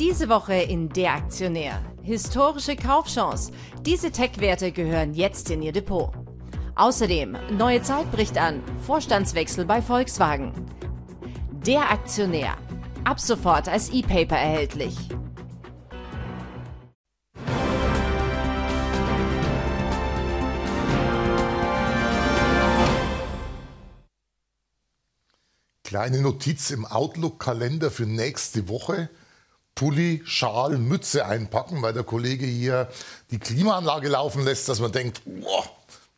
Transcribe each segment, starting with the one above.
Diese Woche in Der Aktionär. Historische Kaufchance. Diese Tech-Werte gehören jetzt in Ihr Depot. Außerdem, neue Zeit bricht an. Vorstandswechsel bei Volkswagen. Der Aktionär. Ab sofort als E-Paper erhältlich. Kleine Notiz im Outlook-Kalender für nächste Woche. Pulli, Schal, Mütze einpacken, weil der Kollege hier die Klimaanlage laufen lässt, dass man denkt, boah,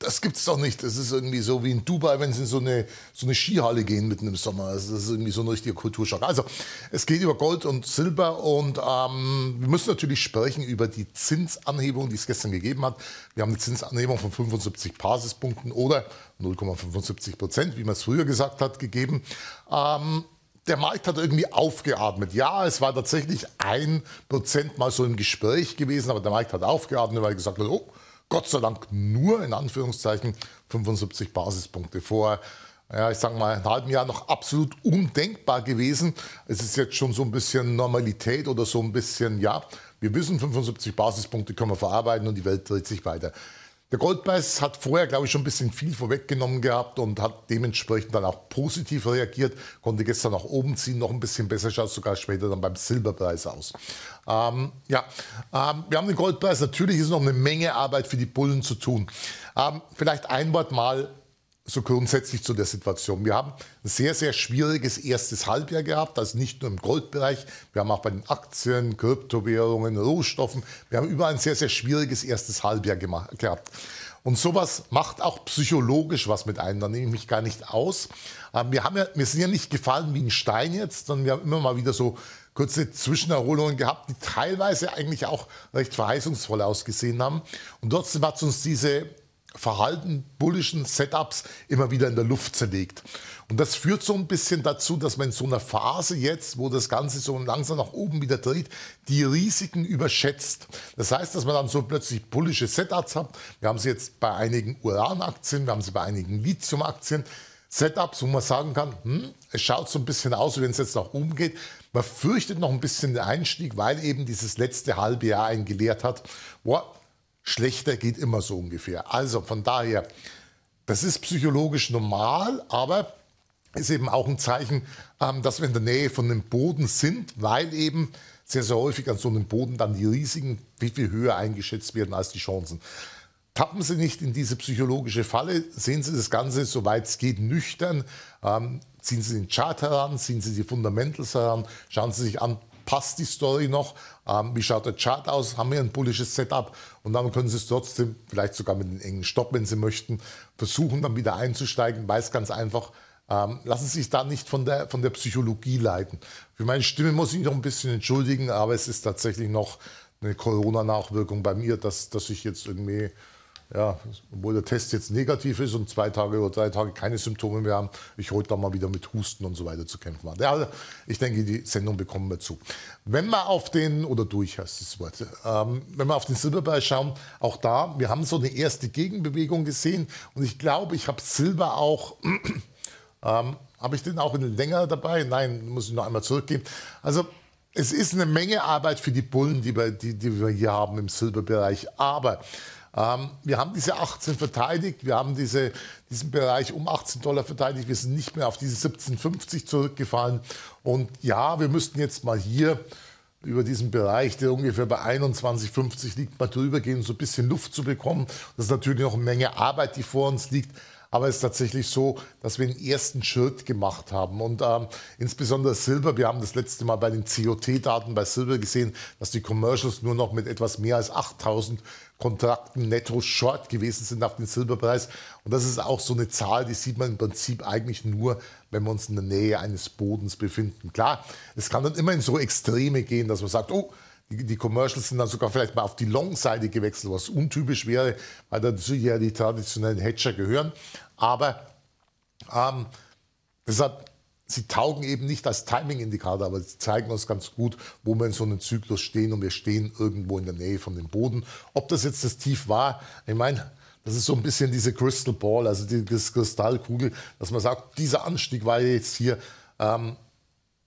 das gibt's doch nicht. Das ist irgendwie so wie in Dubai, wenn sie in so eine, so eine Skihalle gehen mitten im Sommer. das ist irgendwie so ein richtiger Kulturschock. Also es geht über Gold und Silber und ähm, wir müssen natürlich sprechen über die Zinsanhebung, die es gestern gegeben hat. Wir haben eine Zinsanhebung von 75 Basispunkten oder 0,75 Prozent, wie man es früher gesagt hat, gegeben. Ähm, der Markt hat irgendwie aufgeatmet. Ja, es war tatsächlich ein Prozent mal so im Gespräch gewesen, aber der Markt hat aufgeatmet, weil er gesagt hat, oh, Gott sei Dank nur in Anführungszeichen 75 Basispunkte vor. Ja, ich sage mal, ein halben Jahr noch absolut undenkbar gewesen. Es ist jetzt schon so ein bisschen Normalität oder so ein bisschen, ja, wir wissen, 75 Basispunkte können wir verarbeiten und die Welt dreht sich weiter. Der Goldpreis hat vorher, glaube ich, schon ein bisschen viel vorweggenommen gehabt und hat dementsprechend dann auch positiv reagiert, konnte gestern nach oben ziehen, noch ein bisschen besser schaut sogar später dann beim Silberpreis aus. Ähm, ja, ähm, wir haben den Goldpreis, natürlich ist noch eine Menge Arbeit für die Bullen zu tun. Ähm, vielleicht ein Wort mal so grundsätzlich zu der Situation. Wir haben ein sehr, sehr schwieriges erstes Halbjahr gehabt, also nicht nur im Goldbereich, wir haben auch bei den Aktien, Kryptowährungen, Rohstoffen, wir haben überall ein sehr, sehr schwieriges erstes Halbjahr gemacht, gehabt. Und sowas macht auch psychologisch was mit einem, da nehme ich mich gar nicht aus. Wir, haben ja, wir sind ja nicht gefallen wie ein Stein jetzt, sondern wir haben immer mal wieder so kurze Zwischenerholungen gehabt, die teilweise eigentlich auch recht verheißungsvoll ausgesehen haben. Und trotzdem hat uns diese verhalten bullischen Setups immer wieder in der Luft zerlegt. Und das führt so ein bisschen dazu, dass man in so einer Phase jetzt, wo das Ganze so langsam nach oben wieder dreht, die Risiken überschätzt. Das heißt, dass man dann so plötzlich bullische Setups hat. Wir haben sie jetzt bei einigen Uranaktien, wir haben sie bei einigen Lithiumaktien. Setups, wo man sagen kann, hm, es schaut so ein bisschen aus, wie wenn es jetzt nach oben geht. Man fürchtet noch ein bisschen den Einstieg, weil eben dieses letzte halbe Jahr einen gelehrt hat, boah, schlechter geht immer so ungefähr. Also von daher, das ist psychologisch normal, aber ist eben auch ein Zeichen, ähm, dass wir in der Nähe von dem Boden sind, weil eben sehr, sehr häufig an so einem Boden dann die Risiken viel, viel höher eingeschätzt werden als die Chancen. Tappen Sie nicht in diese psychologische Falle, sehen Sie das Ganze, soweit es geht, nüchtern. Ähm, ziehen Sie den Chart heran, ziehen Sie die Fundamentals heran, schauen Sie sich an, passt die Story noch, ähm, wie schaut der Chart aus, haben wir ein bullisches Setup und dann können Sie es trotzdem, vielleicht sogar mit einem engen Stopp, wenn Sie möchten, versuchen dann wieder einzusteigen, Weiß ganz einfach, ähm, lassen Sie sich da nicht von der, von der Psychologie leiten. Für meine Stimme muss ich noch ein bisschen entschuldigen, aber es ist tatsächlich noch eine Corona-Nachwirkung bei mir, dass, dass ich jetzt irgendwie ja, obwohl der Test jetzt negativ ist und zwei Tage oder drei Tage keine Symptome mehr haben, ich heute da mal wieder mit Husten und so weiter zu kämpfen hat. Ja, also, ich denke, die Sendung bekommen wir zu. Wenn wir auf den, oder durch heißt das Wort, ähm, wenn wir auf den Silberpreis schauen, auch da, wir haben so eine erste Gegenbewegung gesehen und ich glaube, ich habe Silber auch, ähm, habe ich den auch länger dabei? Nein, muss ich noch einmal zurückgehen. Also es ist eine Menge Arbeit für die Bullen, die wir, die, die wir hier haben im Silberbereich, aber ähm, wir haben diese 18 verteidigt, wir haben diese, diesen Bereich um 18 Dollar verteidigt, wir sind nicht mehr auf diese 17,50 zurückgefallen. Und ja, wir müssten jetzt mal hier über diesen Bereich, der ungefähr bei 21,50 liegt, mal drüber gehen, so ein bisschen Luft zu bekommen. Das ist natürlich noch eine Menge Arbeit, die vor uns liegt. Aber es ist tatsächlich so, dass wir den ersten Schritt gemacht haben. Und ähm, insbesondere Silber, wir haben das letzte Mal bei den COT-Daten bei Silber gesehen, dass die Commercials nur noch mit etwas mehr als 8000 Kontrakten netto short gewesen sind auf den Silberpreis. Und das ist auch so eine Zahl, die sieht man im Prinzip eigentlich nur, wenn wir uns in der Nähe eines Bodens befinden. Klar, es kann dann immer in so Extreme gehen, dass man sagt, oh, die, Commercials sind dann sogar vielleicht mal auf die Long-Seite gewechselt, was untypisch wäre, weil dazu ja die traditionellen Hedger gehören. Aber ähm, deshalb, sie taugen eben nicht als Timing-Indikator, aber sie zeigen uns ganz gut, wo wir in so einem Zyklus stehen und wir stehen irgendwo in der Nähe von dem Boden. Ob das jetzt das Tief war, ich meine, das ist so ein bisschen diese Crystal Ball, also die Kristallkugel, dass man sagt, dieser Anstieg war jetzt hier. Ähm,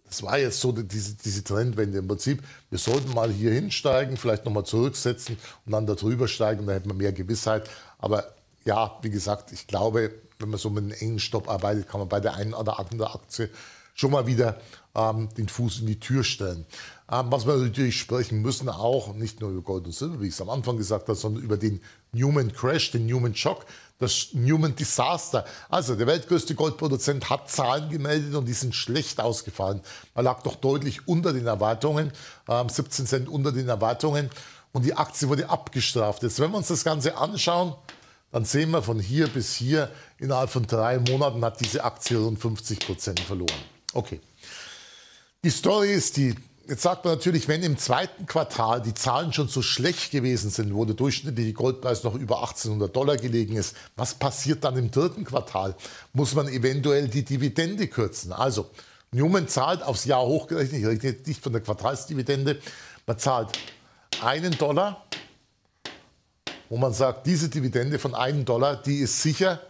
das war jetzt so diese, diese, Trendwende im Prinzip. Wir sollten mal hier hinsteigen, vielleicht nochmal zurücksetzen und dann da drüber steigen, dann hätten wir mehr Gewissheit. Aber ja, wie gesagt, ich glaube, wenn man so mit einem engen Stopp arbeitet, kann man bei der einen oder anderen Aktie schon mal wieder ähm, den Fuß in die Tür stellen. Ähm, was wir natürlich sprechen müssen, auch nicht nur über Gold und Silber, wie ich es am Anfang gesagt habe, sondern über den Newman Crash, den Newman Shock, das Newman Disaster. Also der weltgrößte Goldproduzent hat Zahlen gemeldet und die sind schlecht ausgefallen. Man lag doch deutlich unter den Erwartungen, ähm, 17 Cent unter den Erwartungen und die Aktie wurde abgestraft. Jetzt, wenn wir uns das Ganze anschauen, dann sehen wir von hier bis hier, innerhalb von drei Monaten hat diese Aktie rund 50 Prozent verloren. Okay. Die Story ist die, jetzt sagt man natürlich, wenn im zweiten Quartal die Zahlen schon so schlecht gewesen sind, wo der durchschnittliche Goldpreis noch über 1800 Dollar gelegen ist, was passiert dann im dritten Quartal? Muss man eventuell die Dividende kürzen? Also, Newman zahlt aufs Jahr hochgerechnet, ich rede nicht von der Quartalsdividende, man zahlt einen Dollar wo man sagt, diese Dividende von einem Dollar, die ist sicher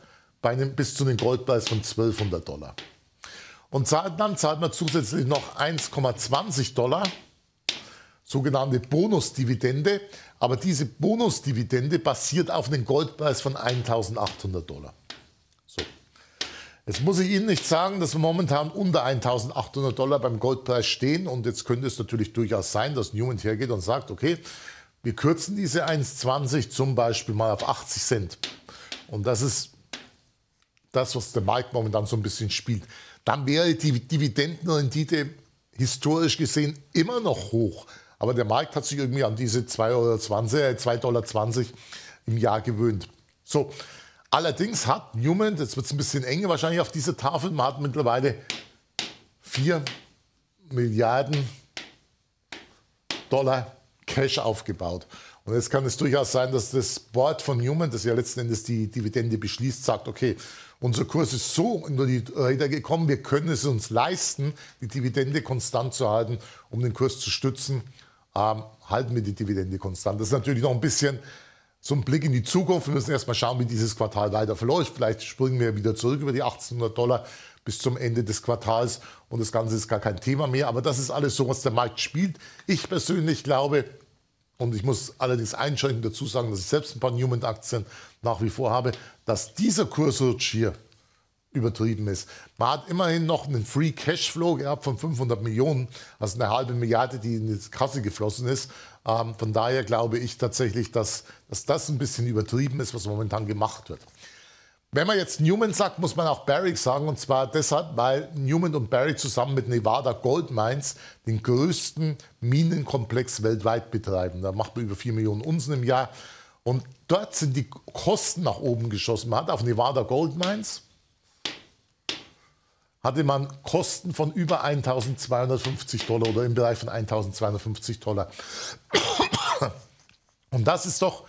bei einem, bis zu einem Goldpreis von 1200 Dollar. Und dann zahlt man zusätzlich noch 1,20 Dollar, sogenannte Bonusdividende. Aber diese Bonusdividende basiert auf einem Goldpreis von 1800 Dollar. So. Jetzt muss ich Ihnen nicht sagen, dass wir momentan unter 1800 Dollar beim Goldpreis stehen. Und jetzt könnte es natürlich durchaus sein, dass Newman hergeht und sagt, okay, wir kürzen diese 1,20 zum Beispiel mal auf 80 Cent. Und das ist das, was der Markt momentan so ein bisschen spielt. Dann wäre die Dividendenrendite historisch gesehen immer noch hoch. Aber der Markt hat sich irgendwie an diese 2,20 äh, Dollar im Jahr gewöhnt. So, allerdings hat Newman, jetzt wird es ein bisschen enger wahrscheinlich auf dieser Tafel, man hat mittlerweile 4 Milliarden Dollar Cash aufgebaut. Und jetzt kann es durchaus sein, dass das Board von Newman, das ja letzten Endes die Dividende beschließt, sagt, okay, unser Kurs ist so unter die Räder gekommen, wir können es uns leisten, die Dividende konstant zu halten, um den Kurs zu stützen, ähm, halten wir die Dividende konstant. Das ist natürlich noch ein bisschen so ein Blick in die Zukunft. Wir müssen erstmal schauen, wie dieses Quartal weiter verläuft. Vielleicht springen wir wieder zurück über die 1800 Dollar bis zum Ende des Quartals und das Ganze ist gar kein Thema mehr. Aber das ist alles so, was der Markt spielt. Ich persönlich glaube, und ich muss allerdings einschränkend dazu sagen, dass ich selbst ein paar Newman-Aktien nach wie vor habe, dass dieser Kursrutsch hier übertrieben ist. Man hat immerhin noch einen Free Cashflow gehabt von 500 Millionen, also eine halbe Milliarde, die in die Kasse geflossen ist. Ähm, von daher glaube ich tatsächlich, dass, dass das ein bisschen übertrieben ist, was momentan gemacht wird. Wenn man jetzt Newman sagt, muss man auch Barrick sagen. Und zwar deshalb, weil Newman und Barrick zusammen mit Nevada Gold Mines den größten Minenkomplex weltweit betreiben. Da macht man über 4 Millionen Unzen im Jahr. Und dort sind die Kosten nach oben geschossen. Man hat auf Nevada Gold Mines hatte man Kosten von über 1250 Dollar oder im Bereich von 1250 Dollar. Und das ist doch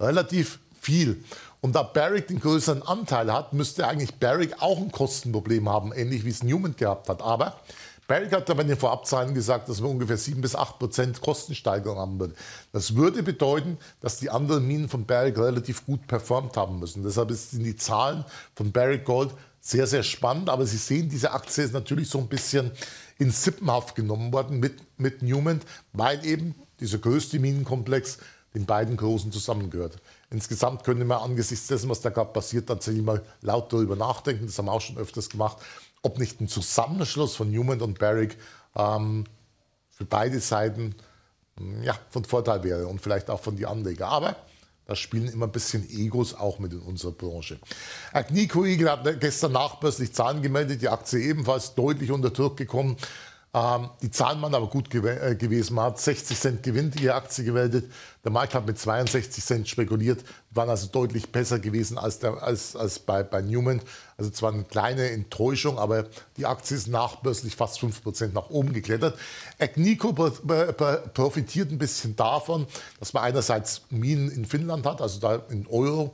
relativ viel. Und da Barrick den größeren Anteil hat, müsste eigentlich Barrick auch ein Kostenproblem haben, ähnlich wie es Newman gehabt hat. Aber Barrick hat ja bei den Vorabzahlen gesagt, dass wir ungefähr 7 bis 8 Prozent Kostensteigerung haben würden. Das würde bedeuten, dass die anderen Minen von Barrick relativ gut performt haben müssen. Deshalb sind die Zahlen von Barrick Gold sehr, sehr spannend. Aber Sie sehen, diese Aktie ist natürlich so ein bisschen in Sippenhaft genommen worden mit, mit Newman, weil eben dieser größte Minenkomplex in beiden Großen zusammengehört. Insgesamt könnte man angesichts dessen, was da gerade passiert, tatsächlich mal laut darüber nachdenken. Das haben wir auch schon öfters gemacht, ob nicht ein Zusammenschluss von Newman und Barrick ähm, für beide Seiten hm, ja, von Vorteil wäre und vielleicht auch von die Anleger. Aber da spielen immer ein bisschen Egos auch mit in unserer Branche. Agnico Igel hat gestern nachbörslich Zahlen gemeldet, die Aktie ebenfalls deutlich unter Druck gekommen. Ähm, die Zahlen waren aber gut gew äh, gewesen. Man hat 60 Cent Gewinn ihre Aktie gemeldet. Der Markt hat mit 62 Cent spekuliert, waren also deutlich besser gewesen als, der, als, als bei, bei Newman. Also zwar eine kleine Enttäuschung, aber die Aktie ist nachbörslich fast 5% nach oben geklettert. Agnico profitiert ein bisschen davon, dass man einerseits Minen in Finnland hat, also da in Euro,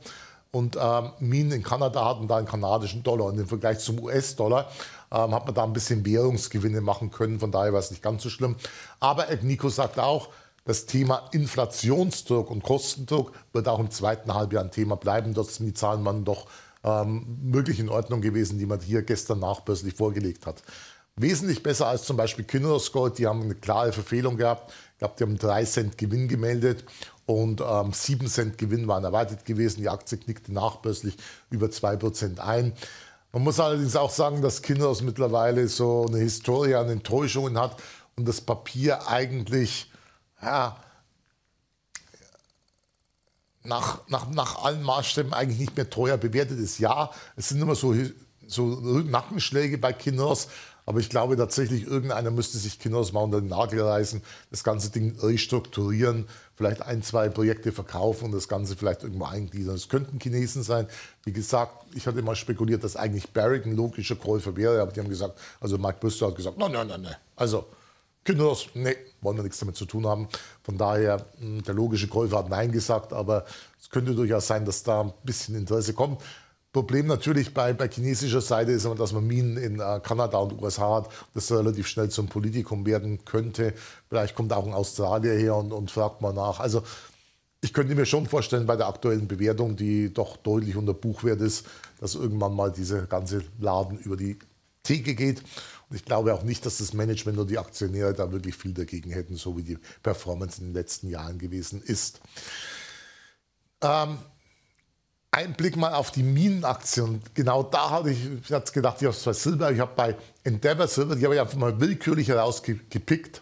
und ähm, Minen in Kanada hat und da einen kanadischen Dollar. Und im Vergleich zum US-Dollar ähm, hat man da ein bisschen Währungsgewinne machen können. Von daher war es nicht ganz so schlimm. Aber Nico sagt auch, das Thema Inflationsdruck und Kostendruck wird auch im zweiten Halbjahr ein Thema bleiben. Dort sind die Zahlen waren doch ähm, möglich in Ordnung gewesen, die man hier gestern nachbörslich vorgelegt hat. Wesentlich besser als zum Beispiel Kinross Gold. Die haben eine klare Verfehlung gehabt. Ich glaube, die haben 3 Cent Gewinn gemeldet und ähm, 7 Cent Gewinn waren erwartet gewesen. Die Aktie knickte nachbörslich über 2 ein. Man muss allerdings auch sagen, dass Kinders mittlerweile so eine Historie an Enttäuschungen hat und das Papier eigentlich ja, nach, nach, nach allen Maßstäben eigentlich nicht mehr teuer bewertet ist. Ja, es sind immer so, so Nackenschläge bei Kinders, aber ich glaube tatsächlich, irgendeiner müsste sich Kinos mal unter den Nagel reißen, das ganze Ding restrukturieren, vielleicht ein, zwei Projekte verkaufen und das Ganze vielleicht irgendwo eingliedern. Es könnten Chinesen sein. Wie gesagt, ich hatte mal spekuliert, dass eigentlich Barrick ein logischer Käufer wäre, aber die haben gesagt, also Mike Brüster hat gesagt, nein, nein, nein, nein. Also Kinos, nee, wollen wir nichts damit zu tun haben. Von daher, hm, der logische Käufer hat Nein gesagt, aber es könnte durchaus sein, dass da ein bisschen Interesse kommt. Problem natürlich bei, bei chinesischer Seite ist, dass man Minen in äh, Kanada und USA hat, das relativ schnell zum Politikum werden könnte. Vielleicht kommt auch ein Australier her und, und fragt mal nach. Also ich könnte mir schon vorstellen, bei der aktuellen Bewertung, die doch deutlich unter Buchwert ist, dass irgendwann mal dieser ganze Laden über die Theke geht. Und ich glaube auch nicht, dass das Management und die Aktionäre da wirklich viel dagegen hätten, so wie die Performance in den letzten Jahren gewesen ist. Ähm, ein Blick mal auf die Minenaktien. Genau da hatte ich, ich hatte gedacht, ich habe zwei Silber. Ich habe bei Endeavor Silber, die habe ich einfach mal willkürlich herausgepickt.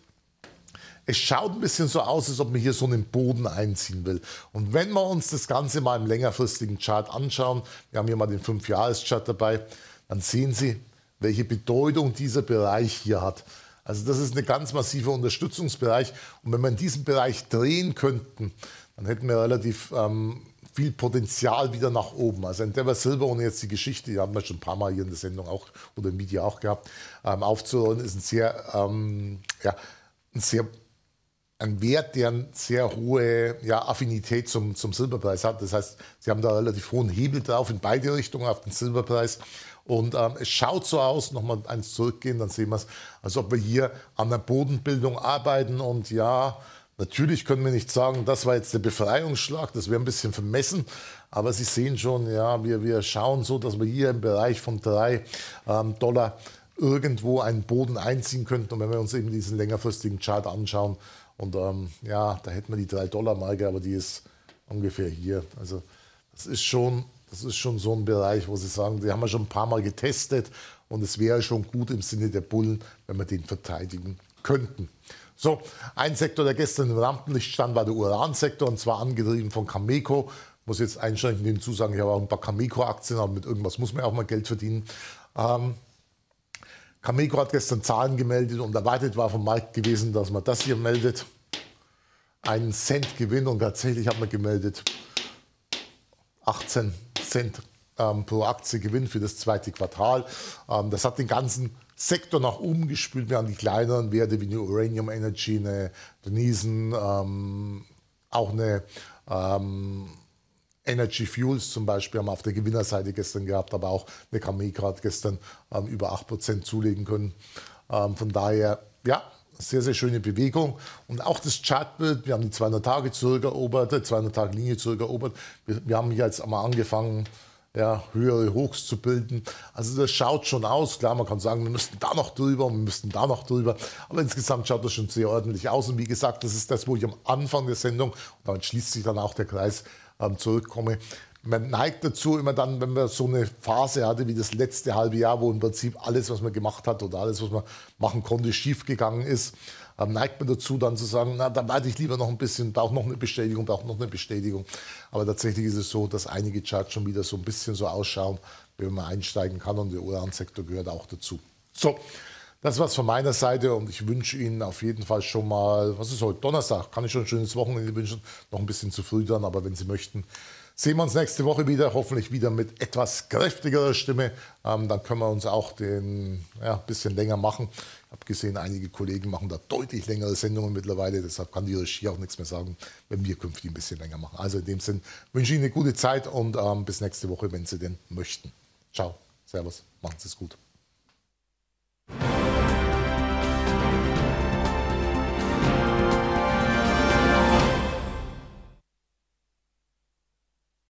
Es schaut ein bisschen so aus, als ob man hier so einen Boden einziehen will. Und wenn wir uns das Ganze mal im längerfristigen Chart anschauen, wir haben hier mal den 5-Jahres-Chart dabei, dann sehen Sie, welche Bedeutung dieser Bereich hier hat. Also das ist ein ganz massiver Unterstützungsbereich. Und wenn wir in diesem Bereich drehen könnten, dann hätten wir relativ ähm, viel Potenzial wieder nach oben. Also Endeavor Silver, ohne jetzt die Geschichte, die haben wir schon ein paar Mal hier in der Sendung auch oder im Media auch gehabt, ähm, aufzurollen, ist ein sehr, ähm, ja, ein sehr ein Wert, der eine sehr hohe ja, Affinität zum, zum Silberpreis hat. Das heißt, sie haben da relativ hohen Hebel drauf in beide Richtungen auf den Silberpreis. Und ähm, es schaut so aus, nochmal eins zurückgehen, dann sehen wir es, als ob wir hier an der Bodenbildung arbeiten und ja, Natürlich können wir nicht sagen, das war jetzt der Befreiungsschlag, das wäre ein bisschen vermessen. Aber Sie sehen schon, ja, wir, wir schauen so, dass wir hier im Bereich von drei ähm, Dollar irgendwo einen Boden einziehen könnten. Und wenn wir uns eben diesen längerfristigen Chart anschauen, und ähm, ja, da hätten wir die 3-Dollar-Marke, aber die ist ungefähr hier. Also das ist schon, das ist schon so ein Bereich, wo Sie sagen, die haben wir schon ein paar Mal getestet und es wäre schon gut im Sinne der Bullen, wenn wir den verteidigen könnten. So, ein Sektor, der gestern im Rampenlicht stand, war der Uransektor und zwar angetrieben von Cameco. Muss jetzt einschränkend hinzusagen, ich habe auch ein paar Cameco-Aktien, aber mit irgendwas muss man ja auch mal Geld verdienen. Ähm, Cameco hat gestern Zahlen gemeldet und erwartet war vom Markt gewesen, dass man das hier meldet. Einen Cent Gewinn und tatsächlich hat man gemeldet 18 Cent ähm, pro Aktie Gewinn für das zweite Quartal. Ähm, das hat den ganzen Sektor nach oben gespült. Wir haben die kleineren Werte wie eine Uranium Energy, eine Denisen, ähm, auch eine ähm, Energy Fuels zum Beispiel haben wir auf der Gewinnerseite gestern gehabt, aber auch eine Kameka hat gestern ähm, über 8% zulegen können. Ähm, von daher, ja, sehr, sehr schöne Bewegung. Und auch das Chartbild, wir haben die 200-Tage zurückerobert, äh, die 200-Tage-Linie zurückerobert. Wir, wir haben hier jetzt einmal angefangen, ja, höhere Hochs zu bilden. Also das schaut schon aus. Klar, man kann sagen, wir müssten da noch drüber und wir müssten da noch drüber. Aber insgesamt schaut das schon sehr ordentlich aus. Und wie gesagt, das ist das, wo ich am Anfang der Sendung, und damit schließt sich dann auch der Kreis, ähm, zurückkomme, man neigt dazu, immer dann, wenn man so eine Phase hatte wie das letzte halbe Jahr, wo im Prinzip alles, was man gemacht hat oder alles, was man machen konnte, schiefgegangen ist, ähm, neigt man dazu, dann zu sagen, na, da warte ich lieber noch ein bisschen, brauche noch eine Bestätigung, brauche noch eine Bestätigung. Aber tatsächlich ist es so, dass einige Charts schon wieder so ein bisschen so ausschauen, wenn man einsteigen kann und der Uran-Sektor gehört auch dazu. So, das war's von meiner Seite und ich wünsche Ihnen auf jeden Fall schon mal, was ist heute, Donnerstag, kann ich schon ein schönes Wochenende wünschen, noch ein bisschen zu früh dann, aber wenn Sie möchten, Sehen wir uns nächste Woche wieder, hoffentlich wieder mit etwas kräftigerer Stimme. Ähm, dann können wir uns auch ein ja, bisschen länger machen. Ich habe gesehen, einige Kollegen machen da deutlich längere Sendungen mittlerweile. Deshalb kann die Regie auch nichts mehr sagen, wenn wir künftig ein bisschen länger machen. Also in dem Sinn wünsche ich Ihnen eine gute Zeit und ähm, bis nächste Woche, wenn Sie denn möchten. Ciao, Servus, machen Sie es gut.